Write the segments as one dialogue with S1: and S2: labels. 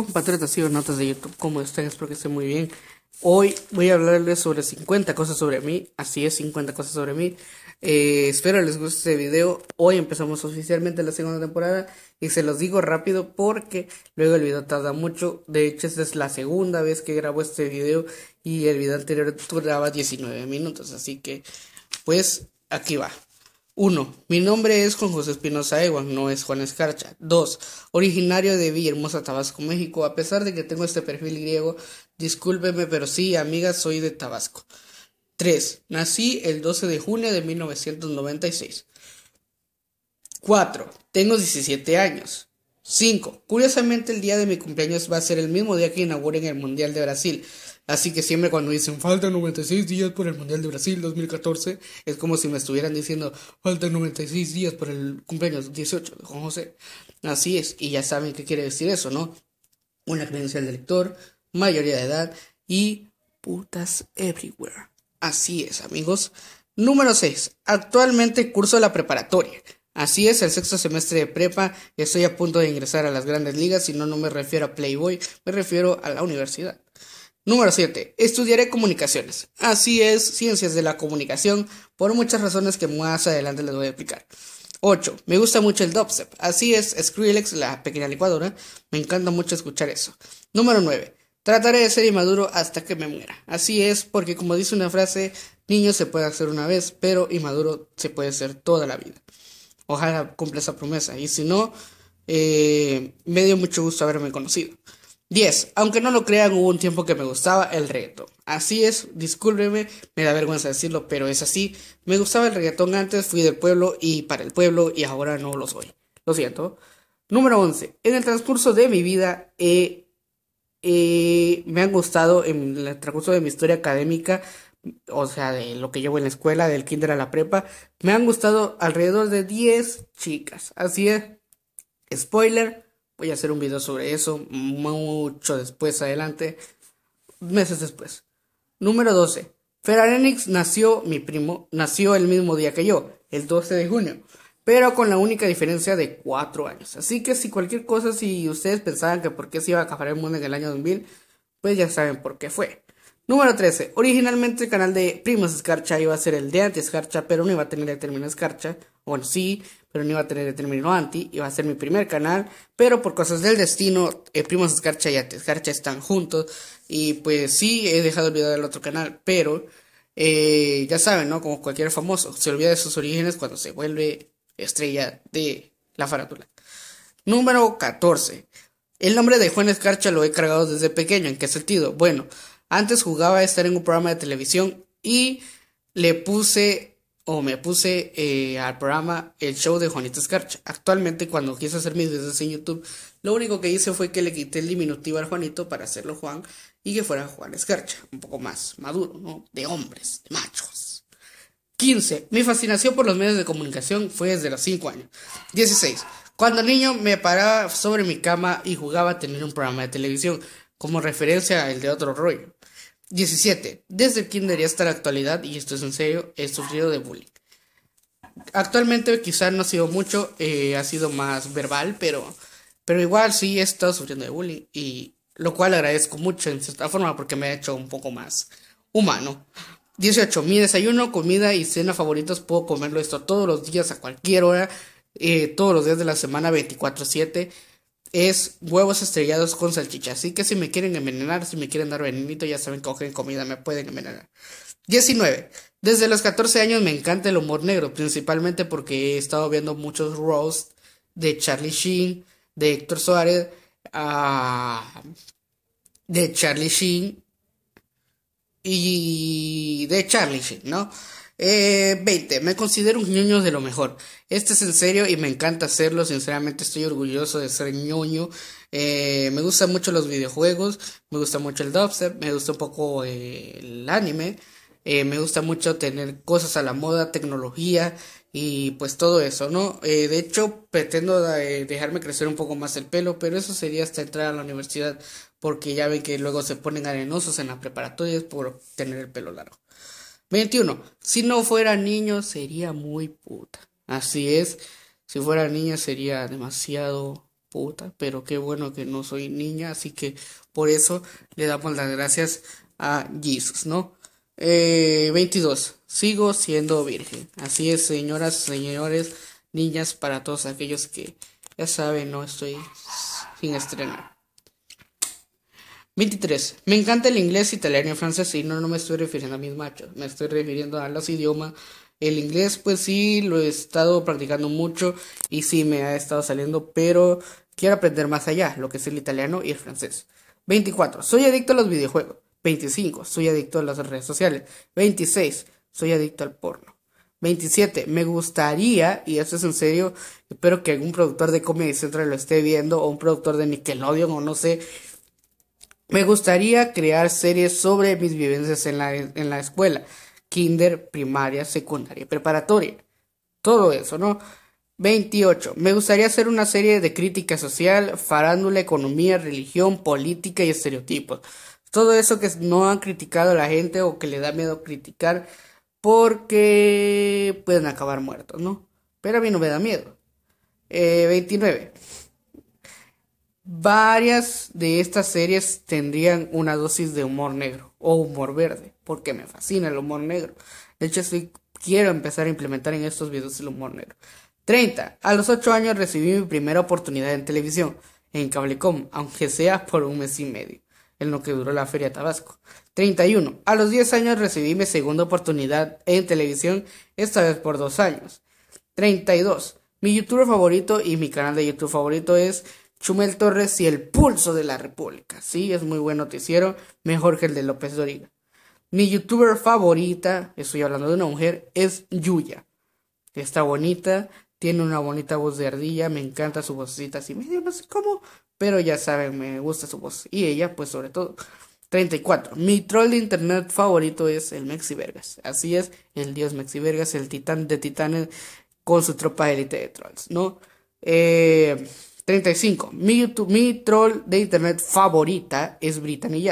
S1: compatriotas, y notas de YouTube cómo ustedes, espero que estén muy bien. Hoy voy a hablarles sobre 50 cosas sobre mí, así es, 50 cosas sobre mí. Eh, espero les guste este video. Hoy empezamos oficialmente la segunda temporada y se los digo rápido porque luego el video tarda mucho. De hecho, esta es la segunda vez que grabo este video y el video anterior duraba 19 minutos, así que pues aquí va. 1. Mi nombre es Juan José Espinosa Ewan, no es Juan Escarcha. 2. Originario de Villahermosa, Tabasco, México. A pesar de que tengo este perfil griego, discúlpeme, pero sí, amiga, soy de Tabasco. 3. Nací el 12 de junio de 1996. 4. Tengo 17 años. 5. Curiosamente, el día de mi cumpleaños va a ser el mismo día que inauguren el Mundial de Brasil. Así que siempre cuando dicen falta 96 días por el Mundial de Brasil 2014, es como si me estuvieran diciendo falta 96 días por el cumpleaños 18 de Juan José. Así es, y ya saben qué quiere decir eso, ¿no? Una creencia del director, mayoría de edad y putas everywhere. Así es, amigos. Número 6. Actualmente curso la preparatoria. Así es, el sexto semestre de prepa, estoy a punto de ingresar a las grandes ligas si no, no me refiero a Playboy, me refiero a la universidad. Número 7. Estudiaré comunicaciones. Así es, ciencias de la comunicación, por muchas razones que más adelante les voy a explicar. 8. Me gusta mucho el dubstep. Así es, Skrillex, la pequeña licuadora. Me encanta mucho escuchar eso. Número 9. Trataré de ser inmaduro hasta que me muera. Así es, porque como dice una frase, niño se puede hacer una vez, pero inmaduro se puede hacer toda la vida. Ojalá cumpla esa promesa. Y si no, eh, me dio mucho gusto haberme conocido. 10. Aunque no lo crean, hubo un tiempo que me gustaba el reggaetón. Así es, discúlpeme, me da vergüenza decirlo, pero es así. Me gustaba el reggaetón antes, fui del pueblo y para el pueblo y ahora no lo soy. Lo siento. Número 11. En el transcurso de mi vida me han gustado, en el transcurso de mi historia académica, o sea, de lo que llevo en la escuela, del kinder a la prepa, me han gustado alrededor de 10 chicas. Así es. Spoiler, Voy a hacer un video sobre eso mucho después, adelante, meses después. Número 12. Ferrarenix nació, mi primo, nació el mismo día que yo, el 12 de junio, pero con la única diferencia de 4 años. Así que si cualquier cosa, si ustedes pensaban que por qué se iba a acabar el mundo en el año 2000, pues ya saben por qué fue. Número 13. Originalmente el canal de Primos Escarcha iba a ser el de Anti Escarcha, pero no iba a tener el término Escarcha. Bueno, sí, pero no iba a tener el término Anti. Iba a ser mi primer canal, pero por cosas del destino, eh, Primos Escarcha y Anti Escarcha están juntos. Y pues sí, he dejado olvidar el otro canal, pero eh, ya saben, ¿no? Como cualquier famoso, se olvida de sus orígenes cuando se vuelve estrella de la farátula. Número 14. El nombre de Juan Escarcha lo he cargado desde pequeño. ¿En qué sentido? Bueno. Antes jugaba a estar en un programa de televisión y le puse o me puse eh, al programa el show de Juanito Escarcha. Actualmente cuando quise hacer mis videos en YouTube, lo único que hice fue que le quité el diminutivo al Juanito para hacerlo Juan y que fuera Juan Escarcha, un poco más maduro, ¿no? De hombres, de machos. 15. Mi fascinación por los medios de comunicación fue desde los 5 años. 16. Cuando niño me paraba sobre mi cama y jugaba a tener un programa de televisión como referencia al de otro rollo. 17. Desde el kinder y hasta la actualidad, y esto es en serio, he sufrido de bullying. Actualmente quizás no ha sido mucho, eh, ha sido más verbal, pero, pero igual sí he estado sufriendo de bullying, y lo cual agradezco mucho en cierta forma porque me ha hecho un poco más humano. 18. Mi desayuno, comida y cena favoritos puedo comerlo esto todos los días, a cualquier hora, eh, todos los días de la semana, 24-7 es huevos estrellados con salchicha. Así que si me quieren envenenar, si me quieren dar venenito, ya saben, cogen comida, me pueden envenenar. 19. Desde los 14 años me encanta el humor negro, principalmente porque he estado viendo muchos roasts de Charlie Sheen, de Héctor Suárez, ah, de Charlie Sheen y de Charlie Sheen, ¿no? 20. Eh, me considero un ñoño de lo mejor. Este es en serio y me encanta hacerlo. Sinceramente estoy orgulloso de ser ñoño. Eh, me gustan mucho los videojuegos. Me gusta mucho el dubstep. Me gusta un poco eh, el anime. me gusta mucho tener cosas a la moda, tecnología y pues todo eso, ¿no? de hecho, pretendo dejarme crecer un poco más el pelo, pero eso sería hasta entrar a la universidad porque ya ven que luego se ponen arenosos en las preparatorias por tener el pelo largo. 21. Si no fuera niño sería muy puta. Así es. Si fuera niña sería demasiado puta. Pero qué bueno que no soy niña. Así que por eso le damos las gracias a Jesus, ¿no? Eh, 22. Sigo siendo virgen. Así es, señoras, señores, niñas, para todos aquellos que ya saben, no estoy sin estrenar. 23. Me encanta el inglés, italiano y francés. Y no, no me estoy refiriendo a mis machos. Me estoy refiriendo a los idiomas. El inglés, pues sí, lo he estado practicando mucho. Y sí, me ha estado saliendo. Pero quiero aprender más allá, lo que es el italiano y el francés. 24. Soy adicto a los videojuegos. 25. Soy adicto a las redes sociales. 26. Soy adicto al porno. 27. Me gustaría, y esto es en serio, espero que algún productor de Comedy Central lo esté viendo, o un productor de Nickelodeon, o no sé, me gustaría crear series sobre mis vivencias en la, escuela, kinder, primaria, secundaria, preparatoria. Todo eso, ¿no? 28. Me gustaría hacer una serie de crítica social, farándula, economía, religión, política y estereotipos. Todo eso que no han criticado a la gente o que le da miedo criticar porque pueden acabar muertos, ¿no? Pero a mí no me da miedo. Eh, 29. Varias de estas series tendrían una dosis de humor negro o humor verde, porque me fascina el humor negro. De hecho, quiero empezar a implementar en estos videos el humor negro. 30. A los 8 años recibí mi primera oportunidad en televisión, en Cablecom, aunque sea por un mes y medio, en lo que duró la Feria Tabasco. 31. A los 10 años recibí mi segunda oportunidad en televisión, esta vez por dos años. 32. Mi youtuber favorito y mi canal de YouTube favorito es Chumel Torres y El Pulso de la República. Sí, es muy buen noticiero, mejor que el de López Doriga. Mi youtuber favorita, estoy hablando de una mujer, es Yuya. Está bonita, tiene una bonita voz de ardilla, me encanta su vocecita así medio, no sé cómo, pero ya saben, me gusta su voz. Y ella, pues sobre todo. 34. Mi troll de internet favorito es el Mexi Vergas. Así es, el dios Mexi Vergas, el titán de titanes con su tropa élite de trolls, ¿no? Eh 35. Mi, troll de internet favorita es Brittany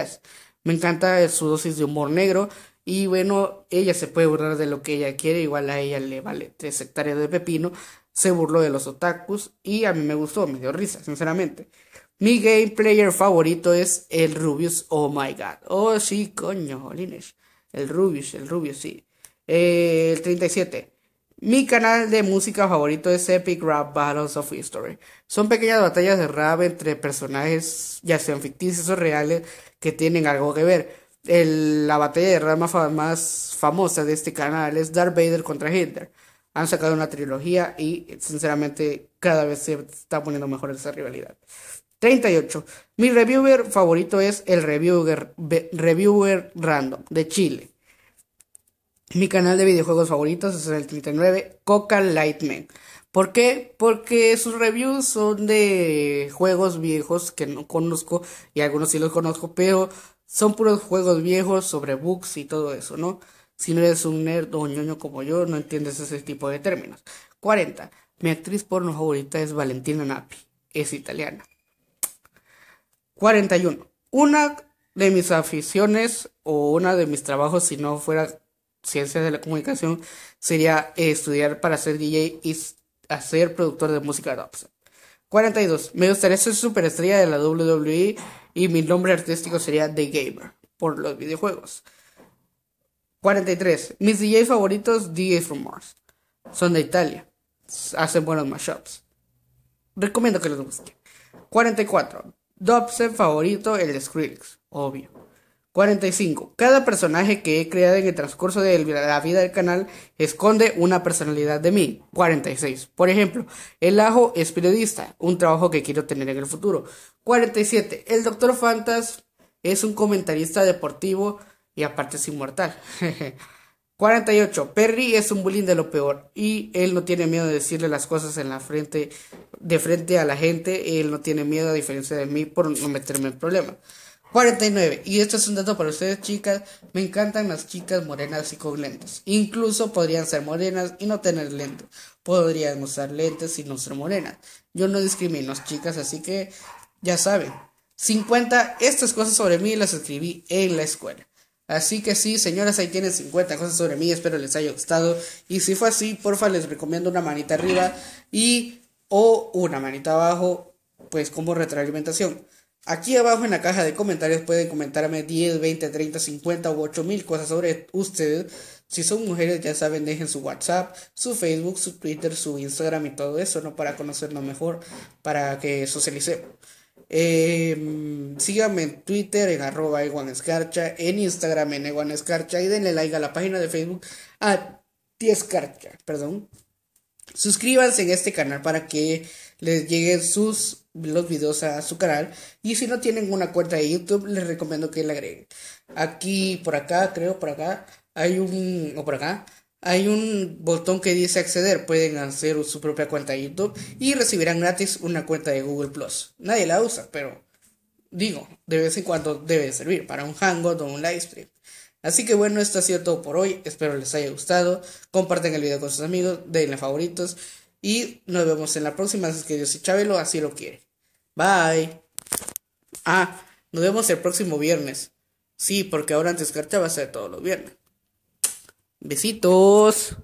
S1: Me encanta su dosis de humor negro. Y bueno, ella se puede burlar de lo que ella quiere. Igual a ella le vale 3 hectáreas de pepino. Se burló de los otakus. Y a mí me gustó, me dio risa, sinceramente. Mi game player favorito es el Rubius. Oh my god. Oh sí, coño, El Rubius, el Rubius, sí. Eh, el 37. Mi canal de música favorito es Epic Rap Battles of History. Son pequeñas batallas de rap entre personajes, ya sean ficticios o reales, que tienen algo que ver. la batalla de rap más, famosa de este canal es Darth Vader contra Hitler. Han sacado una trilogía y, sinceramente, cada vez se está poniendo mejor esa rivalidad. 38. Mi reviewer favorito es el reviewer random de Chile. Mi canal de videojuegos favoritos es el 39, Coca Lightman. ¿Por qué? Porque sus reviews son de juegos viejos que no conozco y algunos sí los conozco, pero son puros juegos viejos sobre bugs y todo eso, ¿no? Si no eres un nerd o ñoño como yo, no entiendes ese tipo de términos. 40. Mi actriz porno favorita es Valentina Napi. Es italiana. 41. Una de mis aficiones o una de mis trabajos, si no fuera ciencias de la comunicación sería eh, estudiar para ser DJ y hacer productor de música pues, dubstep. 42. Me gustaría ser superestrella de la WWE y mi nombre artístico sería The Gamer por los videojuegos. 43. Mis DJs favoritos, DJs from Mars. Son de Italia. Hacen buenos mashups. Recomiendo que los busquen. 44. Dubstep favorito, el Skrillex. Obvio. 45. Cada personaje que he creado en el transcurso de la vida del canal esconde una personalidad de mí. 46. Por ejemplo, el ajo es periodista, un trabajo que quiero tener en el futuro. 47. El doctor Fantas es un comentarista deportivo y aparte es inmortal. 48. Perry es un bullying de lo peor y él no tiene miedo de decirle las cosas en la frente, de frente a la gente. Él no tiene miedo a diferencia de mí por no meterme en problemas. 49. Y esto es un dato para ustedes, chicas. Me encantan las chicas morenas y con lentes. Incluso podrían ser morenas y no tener lentes. Podrían usar lentes y no ser morenas. Yo no discrimino a chicas, así que ya saben. 50. Estas cosas sobre mí las escribí en la escuela. Así que sí, señoras, ahí tienen 50 cosas sobre mí. Espero les haya gustado. Y si fue así, porfa, les recomiendo una manita arriba y o una manita abajo, pues como retroalimentación. Aquí abajo en la caja de comentarios pueden comentarme 10, 20, 30, 50 u 8 mil cosas sobre ustedes. Si son mujeres, ya saben, dejen su WhatsApp, su Facebook, su Twitter, su Instagram y todo eso, ¿no? Para conocerlo mejor, para que socialicemos. Em, síganme en Twitter, en arroba Escarcha, en Instagram en Ewan y denle like a la página de Facebook a Tiescarcha, perdón. Suscríbanse en este canal para que les lleguen sus los videos a su canal y si no tienen una cuenta de YouTube les recomiendo que la agreguen. Aquí por acá, creo por acá hay un o por acá hay un botón que dice acceder, pueden hacer su propia cuenta de YouTube y recibirán gratis una cuenta de Google Plus. Nadie la usa, pero digo, de vez en cuando debe servir para un hangout o un live stream. Así que bueno, esto ha sido todo por hoy. Espero les haya gustado. Comparten el video con sus amigos, denle favoritos y nos vemos en la próxima, Así es que Dios y Chabelo así lo quiere. Bye. Ah, nos vemos el próximo viernes. Sí, porque ahora antes carta va a ser todos los viernes. Besitos.